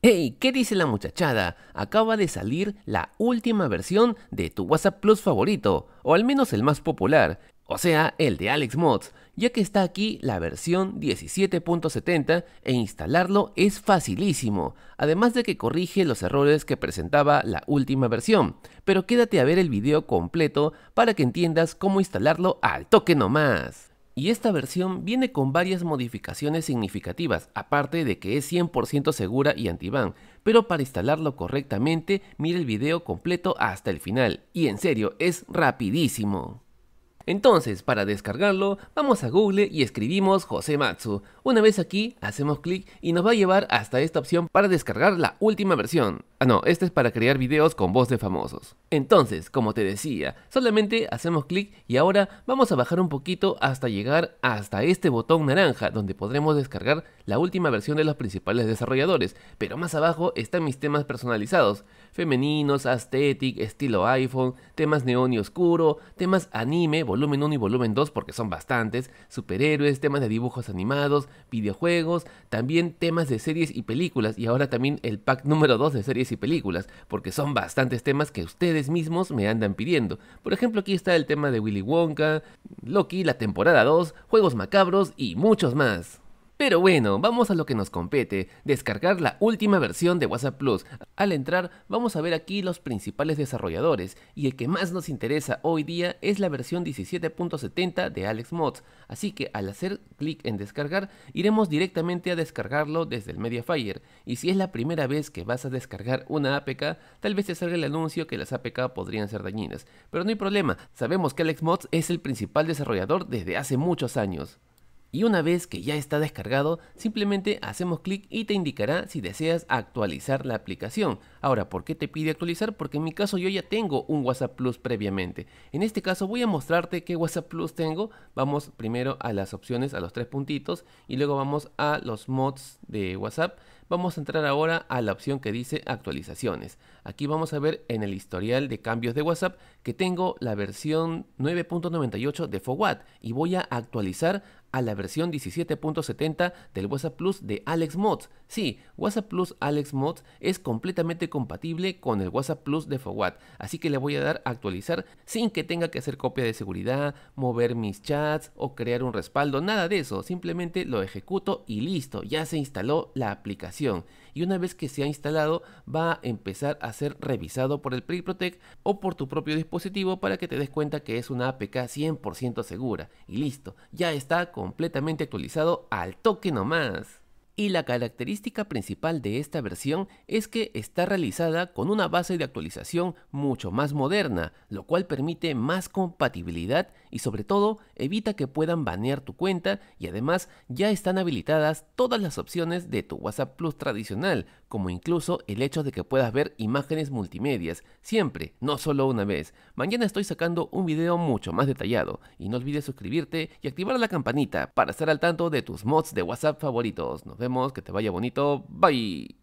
Hey, ¿qué dice la muchachada? Acaba de salir la última versión de tu WhatsApp Plus favorito, o al menos el más popular, o sea, el de Alex Mods, ya que está aquí la versión 17.70 e instalarlo es facilísimo, además de que corrige los errores que presentaba la última versión, pero quédate a ver el video completo para que entiendas cómo instalarlo al toque nomás y esta versión viene con varias modificaciones significativas, aparte de que es 100% segura y anti-ban, pero para instalarlo correctamente mire el video completo hasta el final, y en serio, es rapidísimo. Entonces, para descargarlo, vamos a Google y escribimos José Matsu. Una vez aquí, hacemos clic y nos va a llevar hasta esta opción para descargar la última versión. Ah no, este es para crear videos con voz de famosos. Entonces, como te decía, solamente hacemos clic y ahora vamos a bajar un poquito hasta llegar hasta este botón naranja donde podremos descargar la última versión de los principales desarrolladores, pero más abajo están mis temas personalizados, femeninos, aesthetic, estilo iPhone, temas neón y oscuro, temas anime, volumen 1 y volumen 2 porque son bastantes, superhéroes, temas de dibujos animados, videojuegos, también temas de series y películas y ahora también el pack número 2 de series y películas porque son bastantes temas que ustedes mismos me andan pidiendo. Por ejemplo aquí está el tema de Willy Wonka, Loki, la temporada 2, Juegos Macabros y muchos más. Pero bueno, vamos a lo que nos compete, descargar la última versión de WhatsApp Plus. Al entrar vamos a ver aquí los principales desarrolladores y el que más nos interesa hoy día es la versión 17.70 de Alex Mods, así que al hacer clic en descargar iremos directamente a descargarlo desde el Mediafire y si es la primera vez que vas a descargar una APK tal vez te salga el anuncio que las APK podrían ser dañinas, pero no hay problema, sabemos que Alex Mods es el principal desarrollador desde hace muchos años. Y una vez que ya está descargado, simplemente hacemos clic y te indicará si deseas actualizar la aplicación. Ahora, ¿por qué te pide actualizar? Porque en mi caso yo ya tengo un WhatsApp Plus previamente. En este caso voy a mostrarte qué WhatsApp Plus tengo. Vamos primero a las opciones, a los tres puntitos, y luego vamos a los mods de WhatsApp. Vamos a entrar ahora a la opción que dice actualizaciones. Aquí vamos a ver en el historial de cambios de WhatsApp que tengo la versión 9.98 de Forward y voy a actualizar a la versión 17.70 del WhatsApp Plus de Alex Mods. Sí, WhatsApp Plus Alex Mods es completamente compatible con el WhatsApp Plus de Fawad, así que le voy a dar a actualizar sin que tenga que hacer copia de seguridad, mover mis chats o crear un respaldo, nada de eso, simplemente lo ejecuto y listo, ya se instaló la aplicación. Y una vez que se ha instalado, va a empezar a ser revisado por el Pre-Protect o por tu propio dispositivo para que te des cuenta que es una APK 100% segura. Y listo, ya está completamente actualizado al toque nomás y la característica principal de esta versión es que está realizada con una base de actualización mucho más moderna, lo cual permite más compatibilidad y sobre todo evita que puedan banear tu cuenta y además ya están habilitadas todas las opciones de tu WhatsApp Plus tradicional, como incluso el hecho de que puedas ver imágenes multimedias, siempre, no solo una vez. Mañana estoy sacando un video mucho más detallado y no olvides suscribirte y activar la campanita para estar al tanto de tus mods de WhatsApp favoritos. Nos vemos que te vaya bonito, bye.